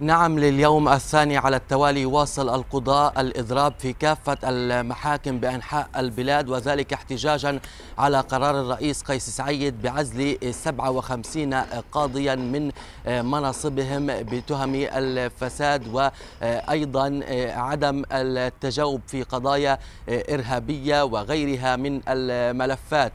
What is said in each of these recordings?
نعم لليوم الثاني على التوالي واصل القضاء الإضراب في كافة المحاكم بأنحاء البلاد وذلك احتجاجا على قرار الرئيس قيس سعيد بعزل 57 قاضيا من مناصبهم بتهم الفساد وأيضا عدم التجاوب في قضايا إرهابية وغيرها من الملفات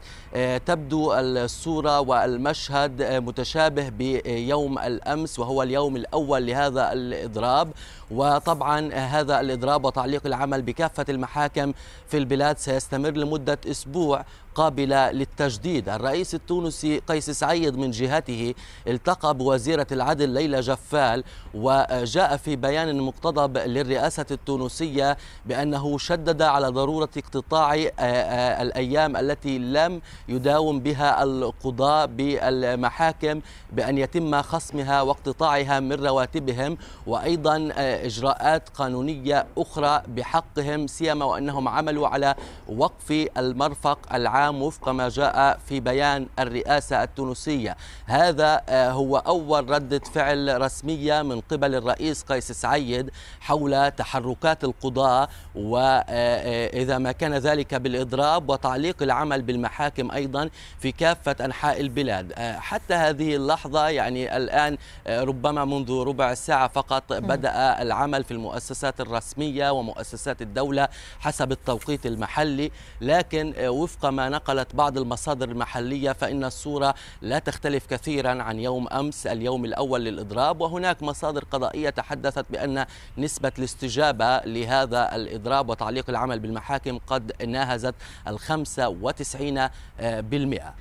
تبدو الصورة والمشهد متشابه بيوم الأمس وهو اليوم الأول لهذا هذا الإضراب وطبعا هذا الإضراب وتعليق العمل بكافة المحاكم في البلاد سيستمر لمدة أسبوع قابله للتجديد الرئيس التونسي قيس سعيد من جهته التقى بوزيرة العدل ليلى جفال وجاء في بيان مقتضب للرئاسة التونسية بأنه شدد على ضرورة اقتطاع آه، آه، الأيام التي لم يداوم بها القضاة بالمحاكم بأن يتم خصمها واقتطاعها من رواتبهم وأيضا آه، إجراءات قانونية أخرى بحقهم سيما وأنهم عملوا على وقف المرفق العام العام وفق ما جاء في بيان الرئاسة التونسية هذا آه، هو أول ردة فعل رسمية من قبل الرئيس قيس سعيد حول تحركات القضاة آه، وإذا آه، ما كان ذلك بالإضراب وتعليق العمل بالمحاكم أيضا في كافة أنحاء البلاد حتى هذه اللحظة يعني الآن ربما منذ ربع ساعة فقط بدأ العمل في المؤسسات الرسمية ومؤسسات الدولة حسب التوقيت المحلي لكن وفق ما نقلت بعض المصادر المحلية فإن الصورة لا تختلف كثيرا عن يوم أمس اليوم الأول للإضراب وهناك مصادر قضائية تحدثت بأن نسبة الاستجابة لهذا الإضراب وتعليق العمل بالمحاكم قد ناهزت الخمسة وتسعين بالمئة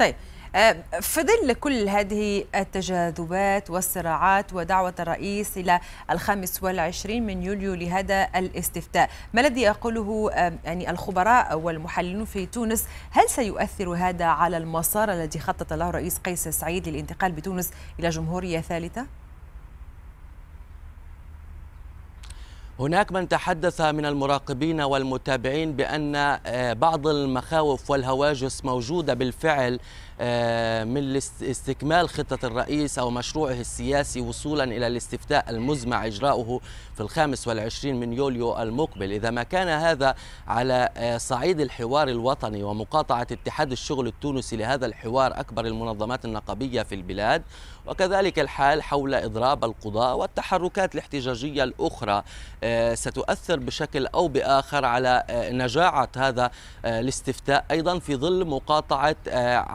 طيب آه، في ظل كل هذه التجاذبات والصراعات ودعوة الرئيس إلى الخامس والعشرين من يوليو لهذا الاستفتاء ما الذي يقوله يعني الخبراء والمحللون في تونس هل سيؤثر هذا على المسار الذي خطط له الرئيس قيس سعيد للانتقال بتونس إلى جمهورية ثالثة؟ هناك من تحدث من المراقبين والمتابعين بأن آه، بعض المخاوف والهواجس موجودة بالفعل آه، من استكمال خطة الرئيس أو مشروعه السياسي وصولا إلى الاستفتاء المزمع إجراؤه في الخامس والعشرين من يوليو المقبل إذا ما كان هذا على آه، صعيد الحوار الوطني ومقاطعة اتحاد الشغل التونسي لهذا الحوار أكبر المنظمات النقابية في البلاد وكذلك الحال حول إضراب القضاء والتحركات الاحتجاجية الأخرى آه، ستؤثر بشكل أو بآخر على آه، نجاعة هذا آه، الاستفتاء أيضا في ظل مقاطعة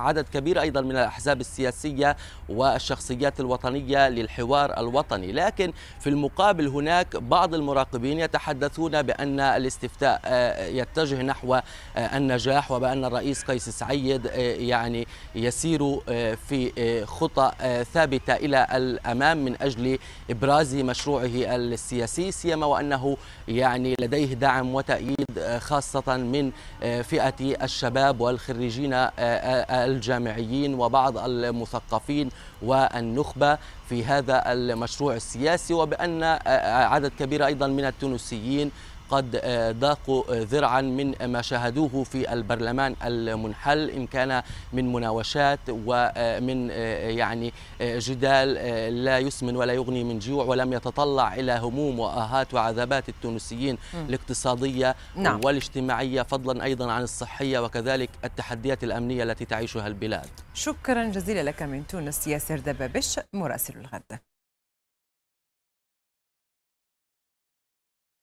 عدد كبير أيضا من الأحزاب السياسية والشخصيات الوطنية للحوار الوطني لكن في المقابل هناك بعض المراقبين يتحدثون بأن الاستفتاء يتجه نحو النجاح وبأن الرئيس قيس سعيد يعني يسير في خطى ثابتة إلى الأمام من أجل إبراز مشروعه السياسي سيما وأن أنه يعني لديه دعم وتأييد آه، خاصة من آه، فئة الشباب والخريجين آه، الجامعيين وبعض المثقفين والنخبة في هذا المشروع السياسي وبأن عدد كبير أيضا من التونسيين قد ضاقوا آه، آه، ذرعا من ما شاهدوه في البرلمان المنحل إن كان من مناوشات ومن آه، يعني جدال لا يسمن ولا يغني من جوع ولم يتطلع إلى هموم وآهات وعذابات التونسيين الاقتصادية نعم. والاجتماعية فضلا أيضا عن الصحية وكذلك التحديات الأمنية التي تعيشها البلاد شكرا جزيلا لك من تونس ياسر دبابش مراسل الغد